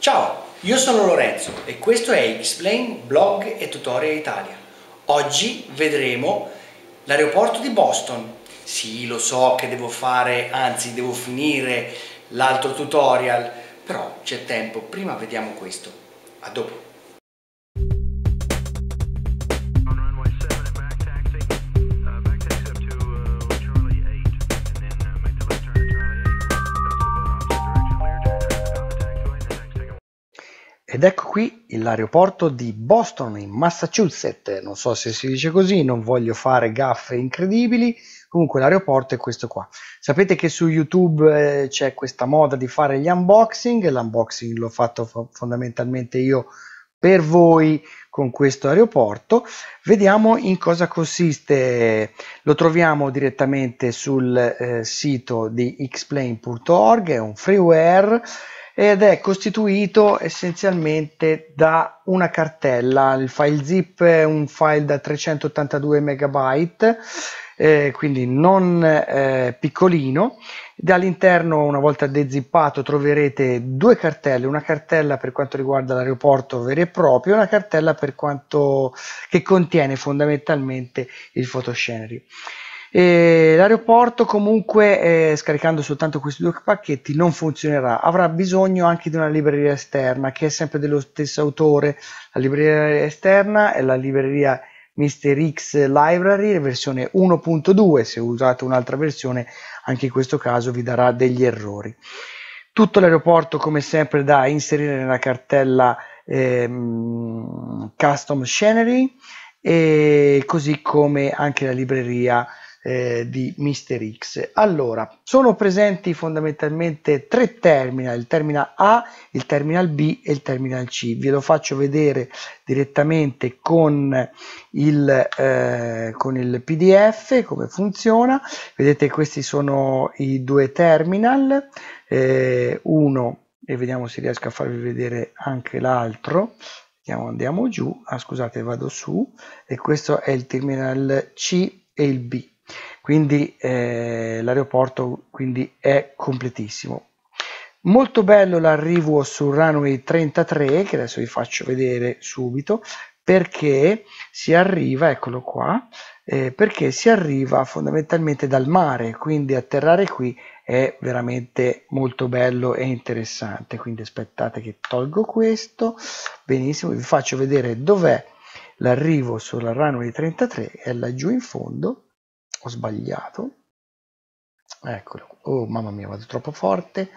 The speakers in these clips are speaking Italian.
Ciao, io sono Lorenzo e questo è Explain Blog e Tutorial Italia. Oggi vedremo l'aeroporto di Boston. Sì, lo so che devo fare, anzi devo finire l'altro tutorial, però c'è tempo, prima vediamo questo. A dopo. Ed ecco qui l'aeroporto di Boston in Massachusetts, non so se si dice così, non voglio fare gaffe incredibili, comunque l'aeroporto è questo qua. Sapete che su YouTube eh, c'è questa moda di fare gli unboxing, l'unboxing l'ho fatto fo- fondamentalmente io per voi con questo aeroporto. Vediamo in cosa consiste, lo troviamo direttamente sul eh, sito di xplane.org, è un freeware ed è costituito essenzialmente da una cartella. Il file zip è un file da 382 megabyte, eh, quindi non eh, piccolino. Dall'interno, una volta dezippato, troverete due cartelle, una cartella per quanto riguarda l'aeroporto vero e proprio, una cartella per quanto che contiene fondamentalmente il photoscenery. E l'aeroporto comunque, eh, scaricando soltanto questi due pacchetti, non funzionerà. Avrà bisogno anche di una libreria esterna, che è sempre dello stesso autore. La libreria esterna è la libreria Mr. X Library, versione 1.2. Se usate un'altra versione, anche in questo caso vi darà degli errori. Tutto l'aeroporto, come sempre, da inserire nella cartella ehm, Custom Scenery e così come anche la libreria eh, di Mister X. Allora, sono presenti fondamentalmente tre terminal, il terminal A, il terminal B e il terminal C. Ve lo faccio vedere direttamente con il, eh, con il PDF, come funziona. Vedete questi sono i due terminal, eh, uno e vediamo se riesco a farvi vedere anche l'altro andiamo giù, ah, scusate vado su e questo è il terminal C e il B quindi eh, l'aeroporto quindi è completissimo. Molto bello l'arrivo sul runway 33 che adesso vi faccio vedere subito perché si arriva, eccolo qua, eh, perché si arriva fondamentalmente dal mare, quindi atterrare qui è veramente molto bello e interessante, quindi aspettate che tolgo questo, benissimo, vi faccio vedere dov'è l'arrivo sulla runway 33, è laggiù in fondo, ho sbagliato eccolo oh mamma mia vado troppo forte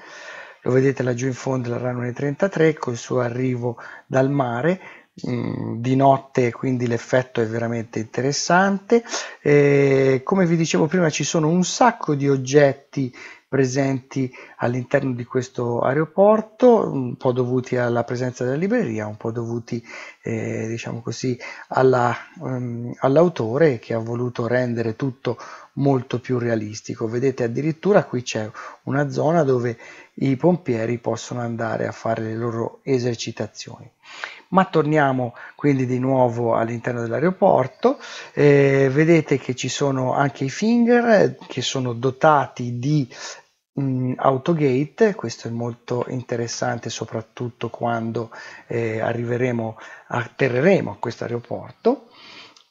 lo vedete laggiù in fondo la Ranone 33 col suo arrivo dal mare mm, di notte quindi l'effetto è veramente interessante e come vi dicevo prima ci sono un sacco di oggetti presenti all'interno di questo aeroporto, un po' dovuti alla presenza della libreria, un po' dovuti eh, diciamo così, alla, um, all'autore che ha voluto rendere tutto molto più realistico. Vedete addirittura qui c'è una zona dove i pompieri possono andare a fare le loro esercitazioni. Ma torniamo quindi di nuovo all'interno dell'aeroporto. Eh, vedete che ci sono anche i finger eh, che sono dotati di mh, mm, autogate, questo è molto interessante soprattutto quando eh, arriveremo, atterreremo a questo aeroporto.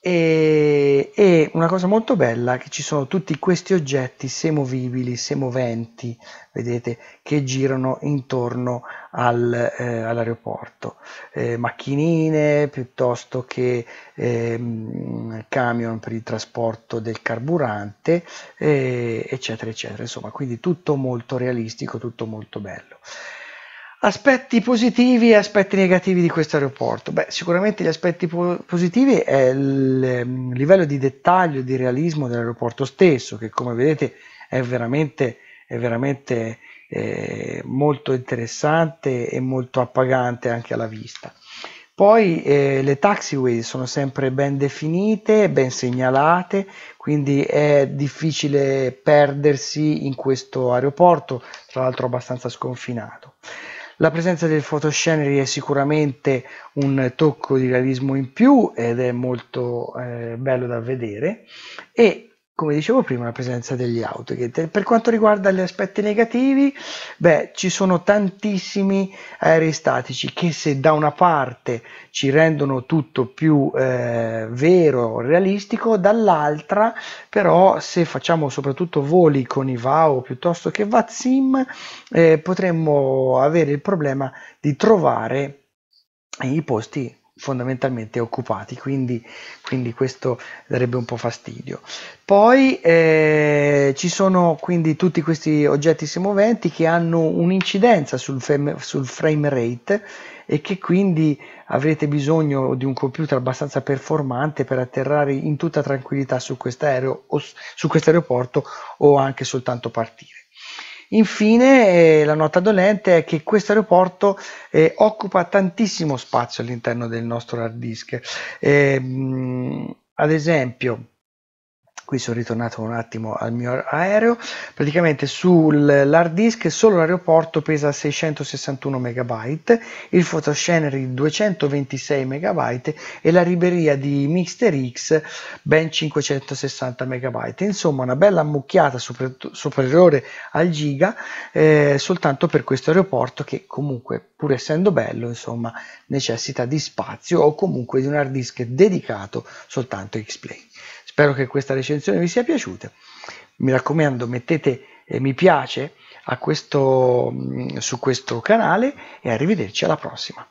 E, e, una cosa molto bella è che ci sono tutti questi oggetti semovibili, semoventi, vedete, che girano intorno al, eh, all'aeroporto, eh, macchinine piuttosto che eh, camion per il trasporto del carburante, eh, eccetera, eccetera, insomma, quindi tutto molto realistico, tutto molto bello. Aspetti positivi e aspetti negativi di questo aeroporto? Beh, sicuramente gli aspetti po- positivi è il ehm, livello di dettaglio, di realismo dell'aeroporto stesso, che come vedete è veramente, è veramente eh, molto interessante e molto appagante anche alla vista. Poi eh, le taxiway sono sempre ben definite, ben segnalate, quindi è difficile perdersi in questo aeroporto, tra l'altro abbastanza sconfinato. La presenza del photoscenery è sicuramente un tocco di realismo in più ed è molto eh, bello da vedere e come dicevo prima, la presenza degli autogate. Per quanto riguarda gli aspetti negativi, beh, ci sono tantissimi aerei statici che se da una parte ci rendono tutto più eh, vero, realistico, dall'altra però se facciamo soprattutto voli con i VAO piuttosto che VATSIM, eh, potremmo avere il problema di trovare i posti fondamentalmente occupati, quindi, quindi, questo darebbe un po' fastidio. Poi eh, ci sono quindi tutti questi oggetti semoventi che hanno un'incidenza sul, fem- sul frame rate e che quindi avrete bisogno di un computer abbastanza performante per atterrare in tutta tranquillità su quest'aereo o su questo aeroporto o anche soltanto partire. Infine, eh, la nota dolente è che questo aeroporto eh, occupa tantissimo spazio all'interno del nostro hard disk. Eh, ad esempio, qui sono ritornato un attimo al mio aereo, praticamente sull'hard disk solo l'aeroporto pesa 661 MB, il photoscenery 226 MB e la riberia di X ben 560 MB, insomma una bella ammucchiata super, superiore al giga eh, soltanto per questo aeroporto che comunque pur essendo bello insomma necessita di spazio o comunque di un hard disk dedicato soltanto a x plane Spero che questa recensione vi sia piaciuta. Mi raccomando, mettete eh, mi piace questo, mm, su questo canale e arrivederci alla prossima.